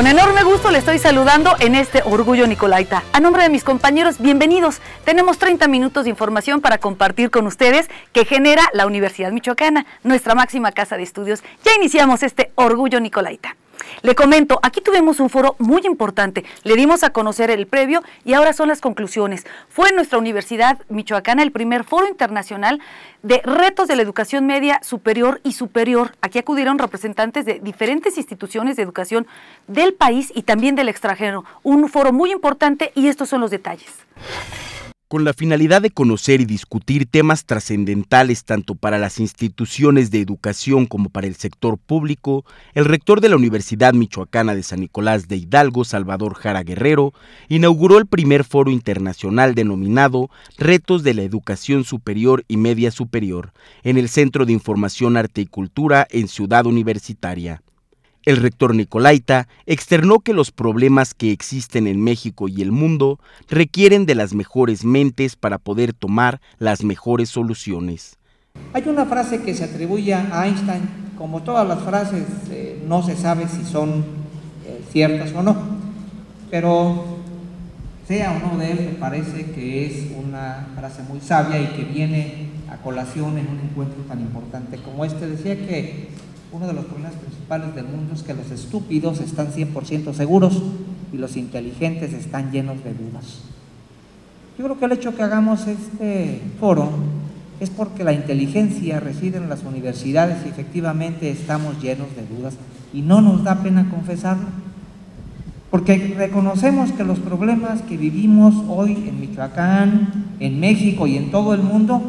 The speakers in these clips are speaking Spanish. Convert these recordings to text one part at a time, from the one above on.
Con enorme gusto le estoy saludando en este Orgullo Nicolaita. A nombre de mis compañeros, bienvenidos. Tenemos 30 minutos de información para compartir con ustedes que genera la Universidad Michoacana, nuestra máxima casa de estudios. Ya iniciamos este Orgullo Nicolaita. Le comento, aquí tuvimos un foro muy importante, le dimos a conocer el previo y ahora son las conclusiones. Fue en nuestra Universidad Michoacana el primer foro internacional de retos de la educación media superior y superior. Aquí acudieron representantes de diferentes instituciones de educación del país y también del extranjero. Un foro muy importante y estos son los detalles con la finalidad de conocer y discutir temas trascendentales tanto para las instituciones de educación como para el sector público, el rector de la Universidad Michoacana de San Nicolás de Hidalgo, Salvador Jara Guerrero, inauguró el primer foro internacional denominado Retos de la Educación Superior y Media Superior en el Centro de Información Arte y Cultura en Ciudad Universitaria. El rector Nicolaita externó que los problemas que existen en México y el mundo requieren de las mejores mentes para poder tomar las mejores soluciones. Hay una frase que se atribuye a Einstein, como todas las frases, eh, no se sabe si son eh, ciertas o no, pero sea o no de él, me parece que es una frase muy sabia y que viene a colación en un encuentro tan importante como este. Decía que uno de los problemas principales del mundo es que los estúpidos están 100% seguros y los inteligentes están llenos de dudas. Yo creo que el hecho que hagamos este foro es porque la inteligencia reside en las universidades y efectivamente estamos llenos de dudas y no nos da pena confesarlo. Porque reconocemos que los problemas que vivimos hoy en Michoacán, en México y en todo el mundo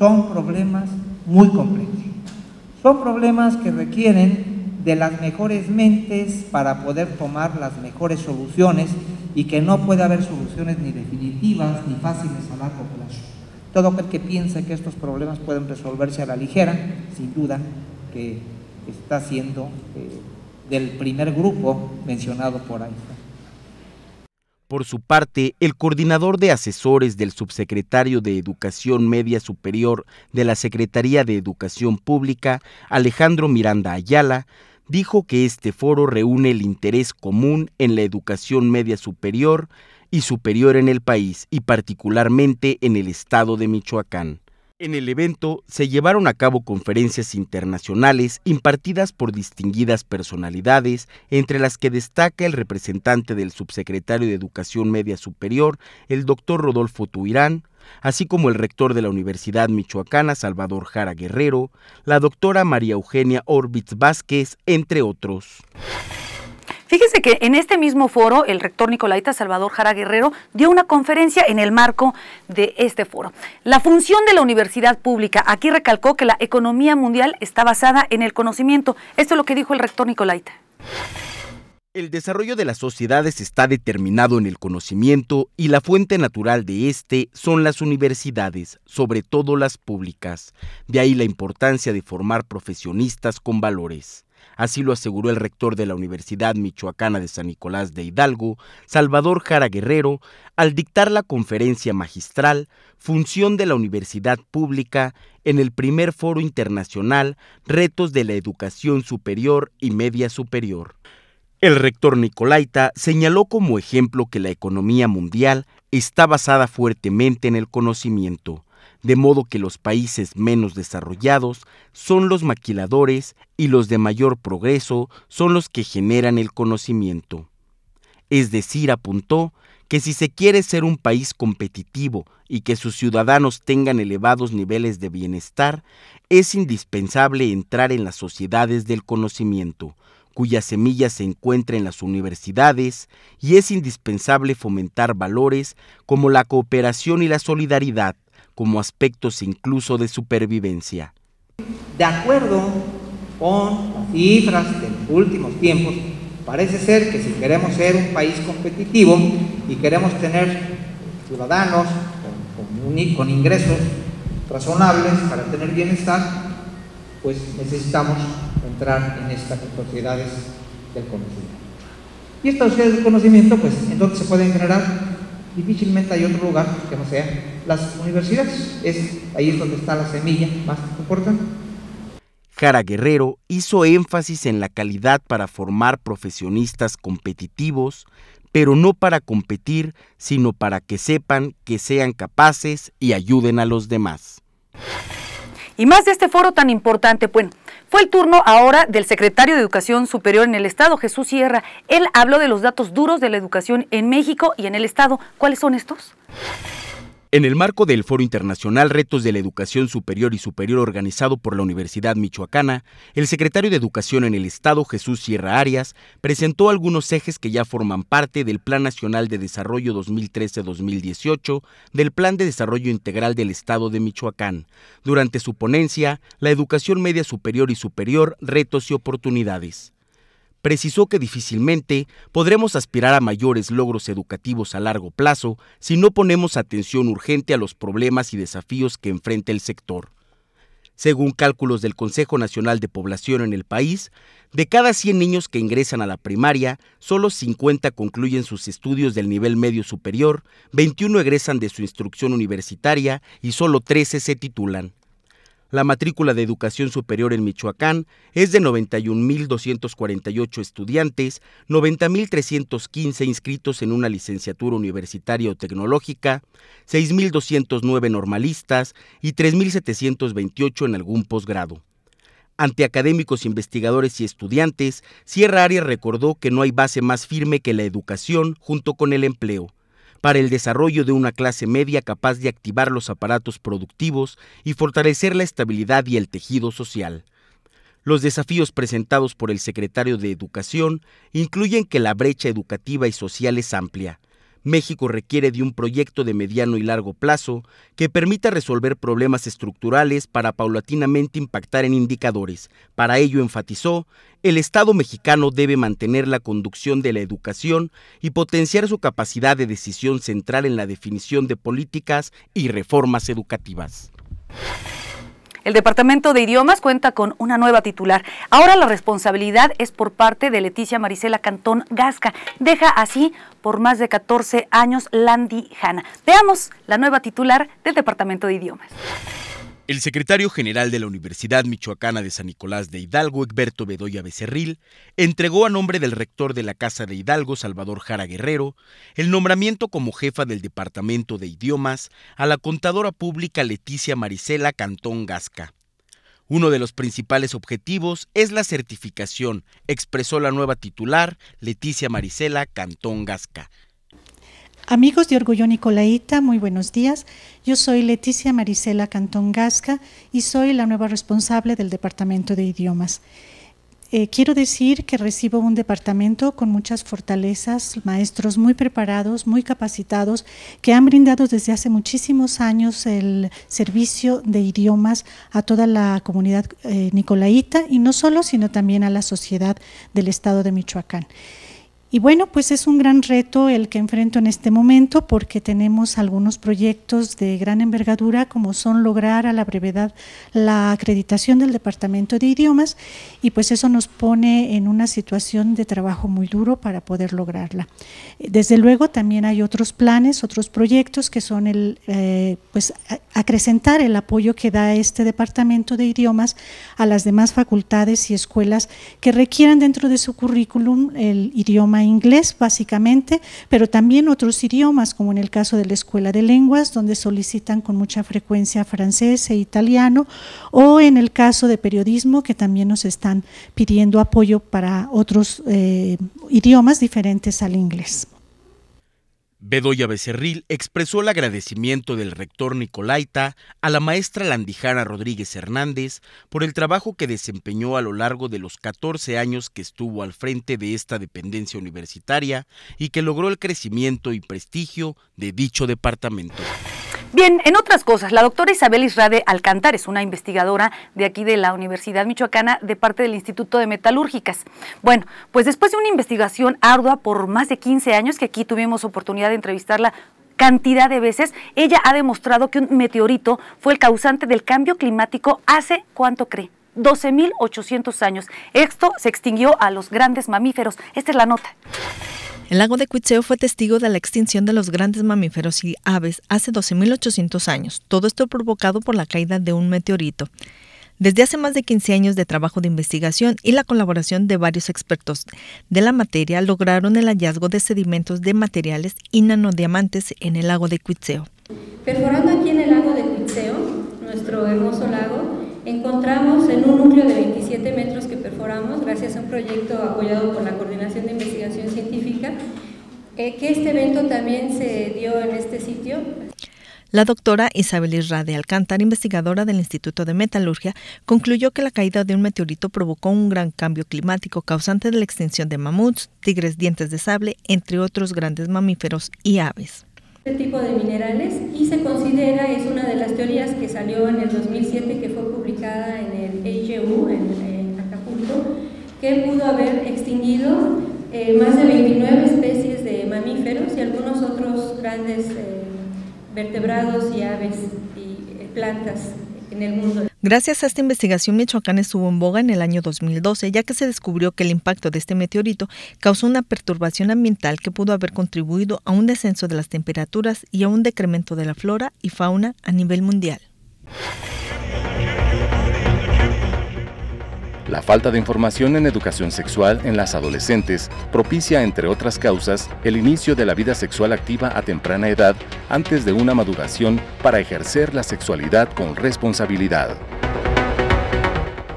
son problemas muy complejos. Son problemas que requieren de las mejores mentes para poder tomar las mejores soluciones y que no puede haber soluciones ni definitivas ni fáciles a largo plazo. Todo aquel que piense que estos problemas pueden resolverse a la ligera, sin duda que está siendo eh, del primer grupo mencionado por ahí. Por su parte, el coordinador de asesores del subsecretario de Educación Media Superior de la Secretaría de Educación Pública, Alejandro Miranda Ayala, dijo que este foro reúne el interés común en la educación media superior y superior en el país y particularmente en el estado de Michoacán. En el evento se llevaron a cabo conferencias internacionales impartidas por distinguidas personalidades, entre las que destaca el representante del subsecretario de Educación Media Superior, el doctor Rodolfo Tuirán, así como el rector de la Universidad Michoacana, Salvador Jara Guerrero, la doctora María Eugenia Orbitz Vázquez, entre otros. Fíjese que en este mismo foro, el rector Nicolaita Salvador Jara Guerrero dio una conferencia en el marco de este foro. La función de la universidad pública, aquí recalcó que la economía mundial está basada en el conocimiento. Esto es lo que dijo el rector Nicolaita. El desarrollo de las sociedades está determinado en el conocimiento y la fuente natural de este son las universidades, sobre todo las públicas. De ahí la importancia de formar profesionistas con valores. Así lo aseguró el rector de la Universidad Michoacana de San Nicolás de Hidalgo, Salvador Jara Guerrero, al dictar la conferencia magistral Función de la Universidad Pública en el primer foro internacional Retos de la Educación Superior y Media Superior. El rector Nicolaita señaló como ejemplo que la economía mundial está basada fuertemente en el conocimiento de modo que los países menos desarrollados son los maquiladores y los de mayor progreso son los que generan el conocimiento. Es decir, apuntó, que si se quiere ser un país competitivo y que sus ciudadanos tengan elevados niveles de bienestar, es indispensable entrar en las sociedades del conocimiento, cuya semilla se encuentra en las universidades, y es indispensable fomentar valores como la cooperación y la solidaridad, como aspectos incluso de supervivencia. De acuerdo con cifras de los últimos tiempos, parece ser que si queremos ser un país competitivo y queremos tener ciudadanos con, ingresos razonables para tener bienestar, pues necesitamos entrar en estas sociedades del conocimiento. Y estas sociedades del conocimiento, pues entonces se pueden generar difícilmente hay otro lugar que no sea las universidades. Es, ahí es donde está la semilla más importante. Jara Guerrero hizo énfasis en la calidad para formar profesionistas competitivos, pero no para competir, sino para que sepan que sean capaces y ayuden a los demás. Y más de este foro tan importante, bueno, fue el turno ahora del secretario de Educación Superior en el Estado, Jesús Sierra. Él habló de los datos duros de la educación en México y en el Estado. ¿Cuáles son estos? En el marco del Foro Internacional Retos de la Educación Superior y Superior organizado por la Universidad Michoacana, el secretario de Educación en el Estado, Jesús Sierra Arias, presentó algunos ejes que ya forman parte del Plan Nacional de Desarrollo 2013-2018 del Plan de Desarrollo Integral del Estado de Michoacán. Durante su ponencia, la educación media superior y superior, retos y oportunidades precisó que difícilmente podremos aspirar a mayores logros educativos a largo plazo si no ponemos atención urgente a los problemas y desafíos que enfrenta el sector. Según cálculos del Consejo Nacional de Población en el país, de cada 100 niños que ingresan a la primaria, solo 50 concluyen sus estudios del nivel medio superior, 21 egresan de su instrucción universitaria y solo 13 se titulan. La matrícula de educación superior en Michoacán es de 91.248 estudiantes, 90.315 inscritos en una licenciatura universitaria o tecnológica, 6.209 normalistas y 3.728 en algún posgrado. Ante académicos, investigadores y estudiantes, Sierra Arias recordó que no hay base más firme que la educación junto con el empleo para el desarrollo de una clase media capaz de activar los aparatos productivos y fortalecer la estabilidad y el tejido social. Los desafíos presentados por el secretario de Educación incluyen que la brecha educativa y social es amplia, México requiere de un proyecto de mediano y largo plazo que permita resolver problemas estructurales para paulatinamente impactar en indicadores. Para ello enfatizó, el Estado mexicano debe mantener la conducción de la educación y potenciar su capacidad de decisión central en la definición de políticas y reformas educativas. El Departamento de Idiomas cuenta con una nueva titular. Ahora la responsabilidad es por parte de Leticia Marisela Cantón Gasca. Deja así por más de 14 años Landy Hanna. Veamos la nueva titular del Departamento de Idiomas. El secretario general de la Universidad Michoacana de San Nicolás de Hidalgo, Egberto Bedoya Becerril, entregó a nombre del rector de la Casa de Hidalgo, Salvador Jara Guerrero, el nombramiento como jefa del Departamento de Idiomas a la contadora pública Leticia Maricela Cantón Gasca. Uno de los principales objetivos es la certificación, expresó la nueva titular Leticia Maricela Cantón Gasca. Amigos de Orgullo Nicolaíta, muy buenos días. Yo soy Leticia Marisela Cantón Gasca y soy la nueva responsable del Departamento de Idiomas. Eh, quiero decir que recibo un departamento con muchas fortalezas, maestros muy preparados, muy capacitados, que han brindado desde hace muchísimos años el servicio de idiomas a toda la comunidad eh, Nicolaíta y no solo, sino también a la sociedad del Estado de Michoacán. Y bueno, pues es un gran reto el que enfrento en este momento porque tenemos algunos proyectos de gran envergadura como son lograr a la brevedad la acreditación del Departamento de Idiomas y pues eso nos pone en una situación de trabajo muy duro para poder lograrla. Desde luego también hay otros planes, otros proyectos que son el eh, pues acrecentar el apoyo que da este Departamento de Idiomas a las demás facultades y escuelas que requieran dentro de su currículum el idioma inglés básicamente, pero también otros idiomas, como en el caso de la Escuela de Lenguas, donde solicitan con mucha frecuencia francés e italiano, o en el caso de periodismo, que también nos están pidiendo apoyo para otros eh, idiomas diferentes al inglés. Bedoya Becerril expresó el agradecimiento del rector Nicolaita a la maestra Landijana Rodríguez Hernández por el trabajo que desempeñó a lo largo de los 14 años que estuvo al frente de esta dependencia universitaria y que logró el crecimiento y prestigio de dicho departamento. Bien, en otras cosas, la doctora Isabel Israde Alcantar es una investigadora de aquí de la Universidad Michoacana de parte del Instituto de Metalúrgicas. Bueno, pues después de una investigación ardua por más de 15 años, que aquí tuvimos oportunidad de entrevistarla cantidad de veces, ella ha demostrado que un meteorito fue el causante del cambio climático hace, ¿cuánto cree? 12.800 años. Esto se extinguió a los grandes mamíferos. Esta es la nota. El lago de Cuitzeo fue testigo de la extinción de los grandes mamíferos y aves hace 12.800 años, todo esto provocado por la caída de un meteorito. Desde hace más de 15 años de trabajo de investigación y la colaboración de varios expertos de la materia, lograron el hallazgo de sedimentos de materiales y nanodiamantes en el lago de Cuitzeo. Perforando aquí en el lago de Cuitzeo, nuestro hermoso lago, encontramos en un núcleo de 27 metros gracias a un proyecto apoyado por la Coordinación de Investigación Científica, eh, que este evento también se dio en este sitio. La doctora Isabel Isra de Alcántara, investigadora del Instituto de Metalurgia, concluyó que la caída de un meteorito provocó un gran cambio climático causante de la extinción de mamuts, tigres dientes de sable, entre otros grandes mamíferos y aves. Este tipo de minerales y se considera, es una de las teorías que salió en el 2007 que fue que pudo haber extinguido eh, más de 29 especies de mamíferos y algunos otros grandes eh, vertebrados y aves y eh, plantas en el mundo. Gracias a esta investigación, Michoacán estuvo en boga en el año 2012, ya que se descubrió que el impacto de este meteorito causó una perturbación ambiental que pudo haber contribuido a un descenso de las temperaturas y a un decremento de la flora y fauna a nivel mundial. La falta de información en educación sexual en las adolescentes propicia, entre otras causas, el inicio de la vida sexual activa a temprana edad antes de una maduración para ejercer la sexualidad con responsabilidad.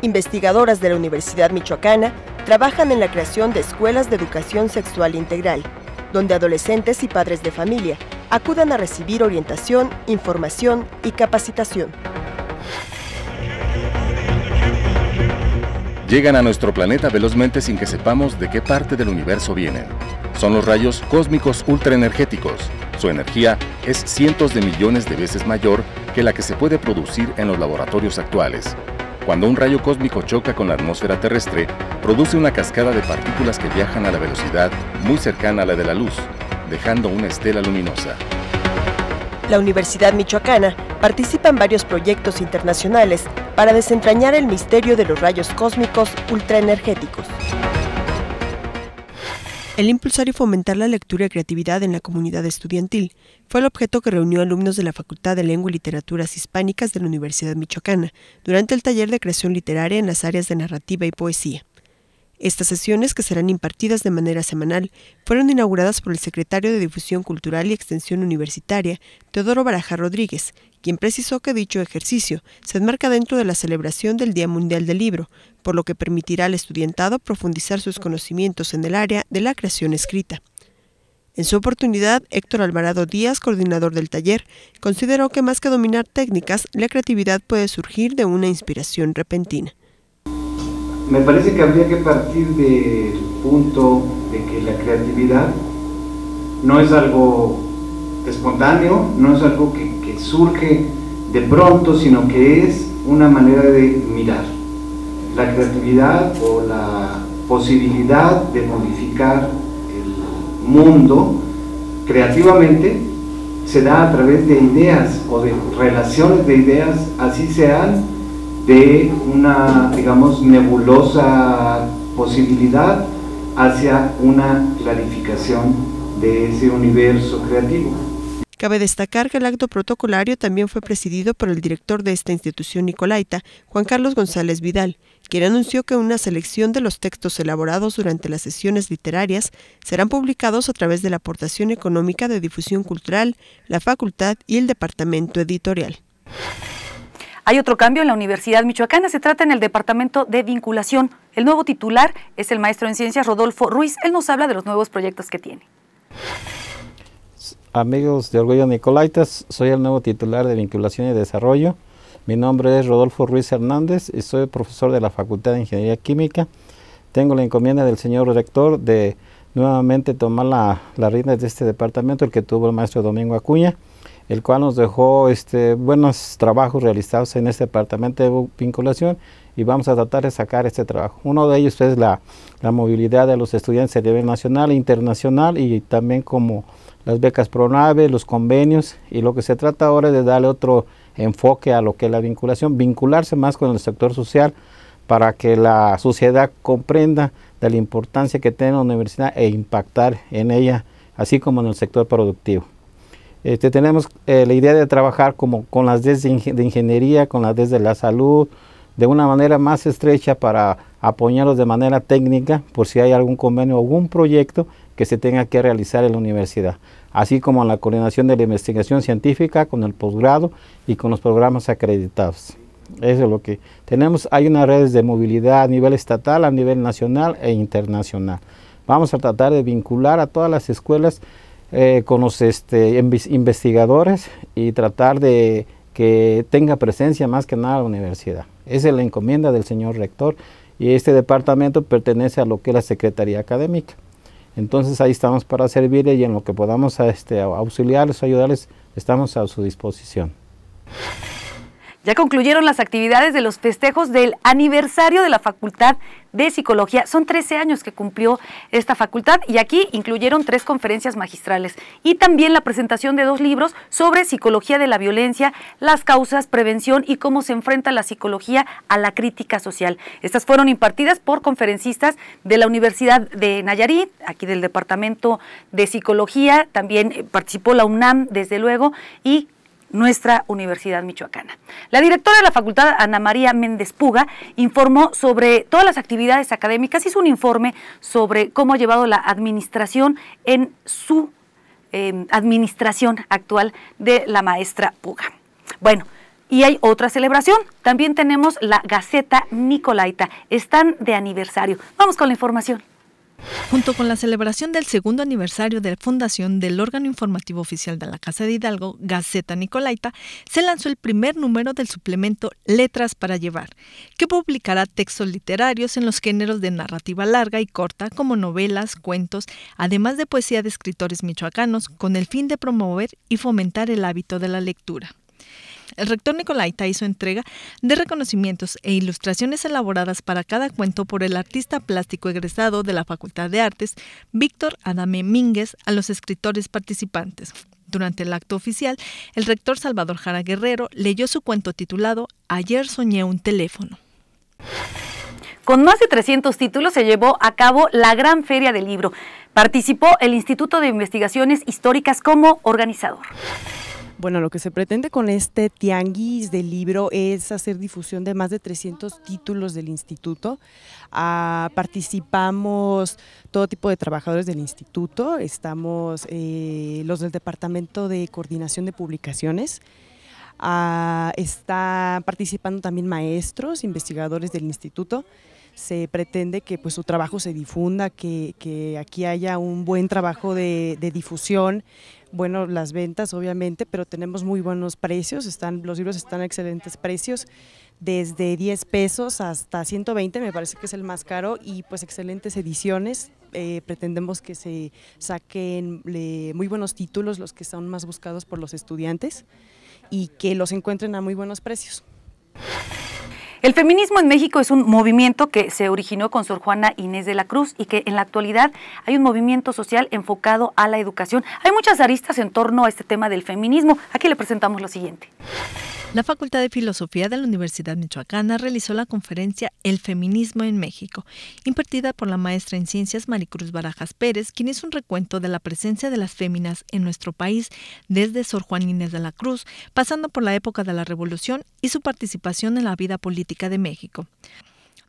Investigadoras de la Universidad Michoacana trabajan en la creación de escuelas de educación sexual integral, donde adolescentes y padres de familia acudan a recibir orientación, información y capacitación. Llegan a nuestro planeta velozmente sin que sepamos de qué parte del universo vienen. Son los rayos cósmicos ultraenergéticos. Su energía es cientos de millones de veces mayor que la que se puede producir en los laboratorios actuales. Cuando un rayo cósmico choca con la atmósfera terrestre, produce una cascada de partículas que viajan a la velocidad muy cercana a la de la luz, dejando una estela luminosa. La Universidad Michoacana participa en varios proyectos internacionales para desentrañar el misterio de los rayos cósmicos ultraenergéticos. El impulsar y fomentar la lectura y creatividad en la comunidad estudiantil fue el objeto que reunió alumnos de la Facultad de Lengua y Literaturas Hispánicas de la Universidad Michoacana durante el taller de creación literaria en las áreas de narrativa y poesía. Estas sesiones, que serán impartidas de manera semanal, fueron inauguradas por el secretario de Difusión Cultural y Extensión Universitaria, Teodoro Baraja Rodríguez, quien precisó que dicho ejercicio se enmarca dentro de la celebración del Día Mundial del Libro, por lo que permitirá al estudiantado profundizar sus conocimientos en el área de la creación escrita. En su oportunidad, Héctor Alvarado Díaz, coordinador del taller, consideró que más que dominar técnicas, la creatividad puede surgir de una inspiración repentina me parece que habría que partir del punto de que la creatividad no es algo espontáneo, no es algo que, surge de pronto, sino que es una manera de mirar. La creatividad o la posibilidad de modificar el mundo creativamente se da a través de ideas o de relaciones de ideas, así sean de una, digamos, nebulosa posibilidad hacia una clarificación de ese universo creativo. Cabe destacar que el acto protocolario también fue presidido por el director de esta institución Nicolaita, Juan Carlos González Vidal, quien anunció que una selección de los textos elaborados durante las sesiones literarias serán publicados a través de la aportación económica de difusión cultural, la facultad y el departamento editorial. Hay otro cambio en la Universidad Michoacana, se trata en el Departamento de Vinculación. El nuevo titular es el maestro en ciencias Rodolfo Ruiz. Él nos habla de los nuevos proyectos que tiene. Amigos de Orgullo Nicolaitas, soy el nuevo titular de Vinculación y Desarrollo. Mi nombre es Rodolfo Ruiz Hernández y soy profesor de la Facultad de Ingeniería Química. Tengo la encomienda del señor rector de nuevamente tomar la, la rienda de este departamento, el que tuvo el maestro Domingo Acuña el cual nos dejó este, buenos trabajos realizados en este departamento de vinculación y vamos a tratar de sacar este trabajo. Uno de ellos es la, movilidad de los estudiantes a nivel nacional e internacional y también como las becas PRONAVE, los convenios y lo que se trata ahora es de darle otro enfoque a lo que es la vinculación, vincularse más con el sector social para que la sociedad comprenda de la importancia que tiene la universidad e impactar en ella, así como en el sector productivo. Este, tenemos eh, la idea de trabajar como con las DES de, ingeniería, con las DES de la salud, de una manera más estrecha para apoyarlos de manera técnica por si hay algún convenio o algún proyecto que se tenga que realizar en la universidad, así como en la coordinación de la investigación científica con el posgrado y con los programas acreditados. Eso es lo que tenemos. Hay unas redes de movilidad a nivel estatal, a nivel nacional e internacional. Vamos a tratar de vincular a todas las escuelas eh, con los este, investigadores y tratar de que tenga presencia más que nada la universidad. Esa es la encomienda del señor rector y este departamento pertenece a lo que es la Secretaría Académica. Entonces ahí estamos para servirle y en lo que podamos a este, auxiliarles, ayudarles, estamos a su disposición. Ya concluyeron las actividades de los festejos del aniversario de la Facultad de Psicología. Son 13 años que cumplió esta facultad y aquí incluyeron tres conferencias magistrales y también la presentación de dos libros sobre psicología de la violencia, las causas, prevención y cómo se enfrenta la psicología a la crítica social. Estas fueron impartidas por conferencistas de la Universidad de Nayarit, aquí del Departamento de Psicología, también eh, participó la UNAM, desde luego, y nuestra Universidad Michoacana. La directora de la facultad, Ana María Méndez Puga, informó sobre todas las actividades académicas, hizo un informe sobre cómo ha llevado la administración en su em, administración actual de la maestra Puga. Bueno, y hay otra celebración. También tenemos la Gaceta Nicolaita. Están de aniversario. Vamos con la información. Junto con la celebración del segundo aniversario de la fundación del órgano informativo oficial de la Casa de Hidalgo, Gaceta Nicolaita, se lanzó el primer número del suplemento Letras para Llevar, que publicará textos literarios en los géneros de narrativa larga y corta, como novelas, cuentos, además de poesía de escritores michoacanos, con el fin de promover y fomentar el hábito de la lectura. El rector Nicolaita hizo entrega de reconocimientos e ilustraciones elaboradas para cada cuento por el artista plástico egresado de la Facultad de Artes, Víctor Adame Mínguez, a los escritores participantes. Durante el acto oficial, el rector Salvador Jara Guerrero leyó su cuento titulado Ayer soñé un teléfono. Con más de 300 títulos se llevó a cabo la Gran Feria del Libro. Participó el Instituto de Investigaciones Históricas como organizador. Bueno, lo que se pretende con este tianguis del libro es hacer difusión de más de 300 títulos del instituto. Ah, participamos todo tipo de trabajadores del instituto, estamos eh, los del Departamento de Coordinación de Publicaciones, ah, están participando también maestros, investigadores del instituto se pretende que pues, su trabajo se difunda, que, aquí haya un buen trabajo de difusión, bueno, las ventas obviamente, pero tenemos muy buenos precios, están, los libros están a excelentes precios, desde 10 pesos hasta 120 me parece que es el más caro y pues excelentes ediciones, eh, pretendemos que se saquen eh, muy buenos títulos, los que son más buscados por los estudiantes y que los encuentren a muy buenos precios. El feminismo en México es un movimiento que se originó con Sor Juana Inés de la Cruz y que en la actualidad hay un movimiento social enfocado a la educación. Hay muchas aristas en torno a este tema del feminismo. Aquí le presentamos lo siguiente. La Facultad de Filosofía de la Universidad Michoacana realizó la conferencia El feminismo en México, impartida por la maestra en ciencias Maricruz Barajas Pérez, quien hizo un recuento de la presencia de las féminas en nuestro país desde Sor Juan Inés de la Cruz, pasando por la época de la Revolución y su participación en la vida política de México.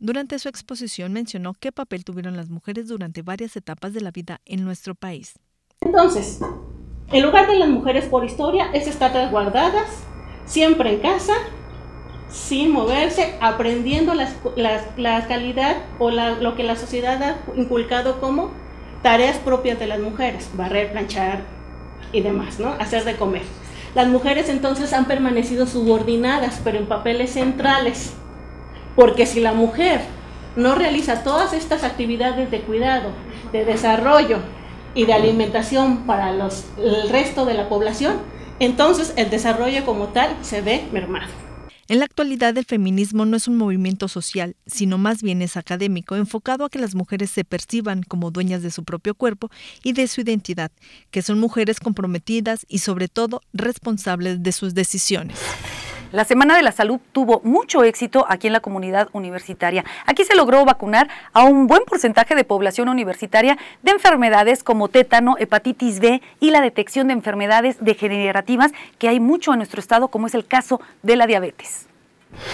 Durante su exposición mencionó qué papel tuvieron las mujeres durante varias etapas de la vida en nuestro país. Entonces, el lugar de las mujeres por historia es estar resguardadas siempre en casa, sin moverse, aprendiendo la calidad o lo que la sociedad ha inculcado como tareas propias de las mujeres, barrer, planchar y demás, ¿no? Hacer de comer. Las mujeres entonces han permanecido subordinadas, pero en papeles centrales, porque si la mujer no realiza todas estas actividades de cuidado, de desarrollo y de alimentación para los, el resto de la población, entonces el desarrollo como tal se ve mermado. En la actualidad el feminismo no es un movimiento social, sino más bien es académico, enfocado a que las mujeres se perciban como dueñas de su propio cuerpo y de su identidad, que son mujeres comprometidas y sobre todo responsables de sus decisiones. La Semana de la Salud tuvo mucho éxito aquí en la comunidad universitaria. Aquí se logró vacunar a un buen porcentaje de población universitaria de enfermedades como tétano, hepatitis B y la detección de enfermedades degenerativas que hay mucho en nuestro estado, como es el caso de la diabetes.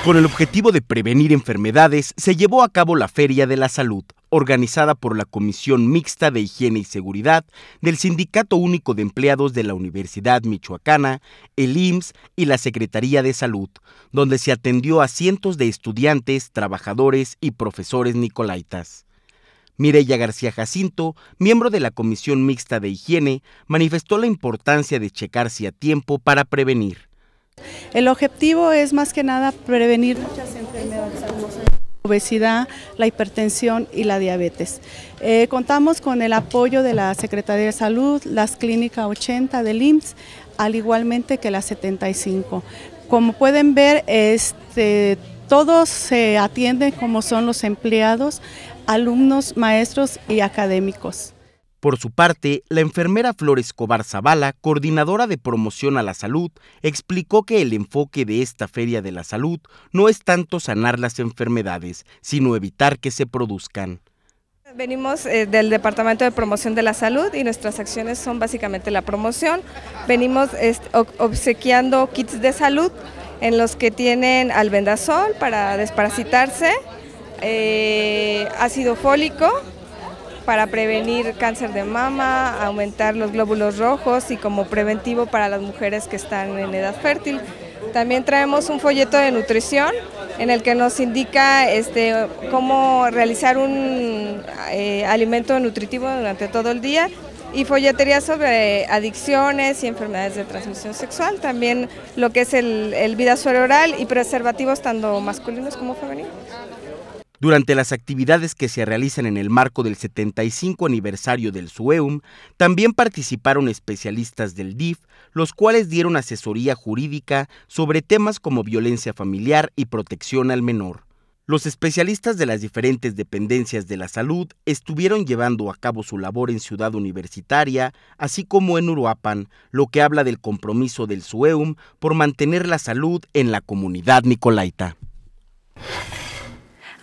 Con el objetivo de prevenir enfermedades, se llevó a cabo la Feria de la Salud, organizada por la Comisión Mixta de Higiene y Seguridad del Sindicato Único de Empleados de la Universidad Michoacana, el IMSS y la Secretaría de Salud, donde se atendió a cientos de estudiantes, trabajadores y profesores nicolaitas. Mireya García Jacinto, miembro de la Comisión Mixta de Higiene, manifestó la importancia de checarse a tiempo para prevenir. El objetivo es más que nada prevenir muchas obesidad, la hipertensión y la diabetes. Eh, contamos con el apoyo de la Secretaría de Salud, las clínicas 80 del IMSS, al igualmente que las 75. Como pueden ver, este, todos se atienden como son los empleados, alumnos, maestros y académicos. Por su parte, la enfermera Flor Escobar Zavala, coordinadora de promoción a la salud, explicó que el enfoque de esta Feria de la Salud no es tanto sanar las enfermedades, sino evitar que se produzcan. Venimos eh, del Departamento de Promoción de la Salud y nuestras acciones son básicamente la promoción. Venimos obsequiando kits de salud en los que tienen albendazol para desparasitarse, eh, ácido fólico, para prevenir cáncer de mama, aumentar los glóbulos rojos y como preventivo para las mujeres que están en edad fértil. También traemos un folleto de nutrición en el que nos indica este, cómo realizar un eh, alimento nutritivo durante todo el día y folletería sobre adicciones y enfermedades de transmisión sexual, también lo que es el, el vida suero oral y preservativos tanto masculinos como femeninos. Durante las actividades que se realizan en el marco del 75 aniversario del SUEUM, también participaron especialistas del DIF, los cuales dieron asesoría jurídica sobre temas como violencia familiar y protección al menor. Los especialistas de las diferentes dependencias de la salud estuvieron llevando a cabo su labor en Ciudad Universitaria, así como en Uruapan, lo que habla del compromiso del SUEUM por mantener la salud en la comunidad nicolaita.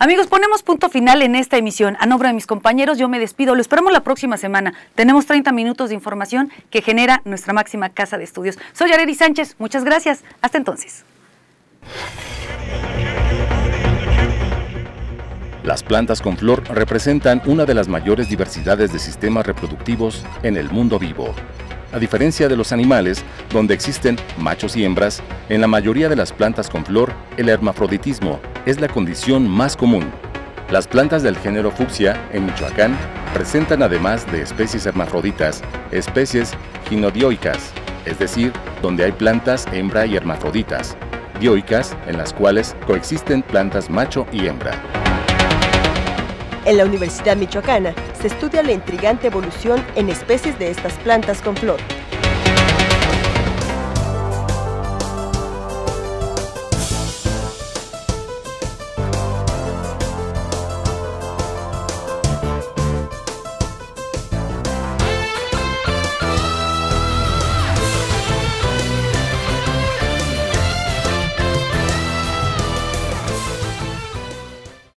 Amigos, ponemos punto final en esta emisión. A nombre de mis compañeros, yo me despido. Lo esperamos la próxima semana. Tenemos 30 minutos de información que genera nuestra máxima casa de estudios. Soy Areri Sánchez. Muchas gracias. Hasta entonces. Las plantas con flor representan una de las mayores diversidades de sistemas reproductivos en el mundo vivo. A diferencia de los animales, donde existen machos y hembras, en la mayoría de las plantas con flor, el hermafroditismo es la condición más común. Las plantas del género Fuchsia en Michoacán presentan además de especies hermafroditas, especies ginodioicas, es decir, donde hay plantas hembra y hermafroditas, dioicas en las cuales coexisten plantas macho y hembra. En la Universidad Michoacana se estudia la intrigante evolución en especies de estas plantas con flor.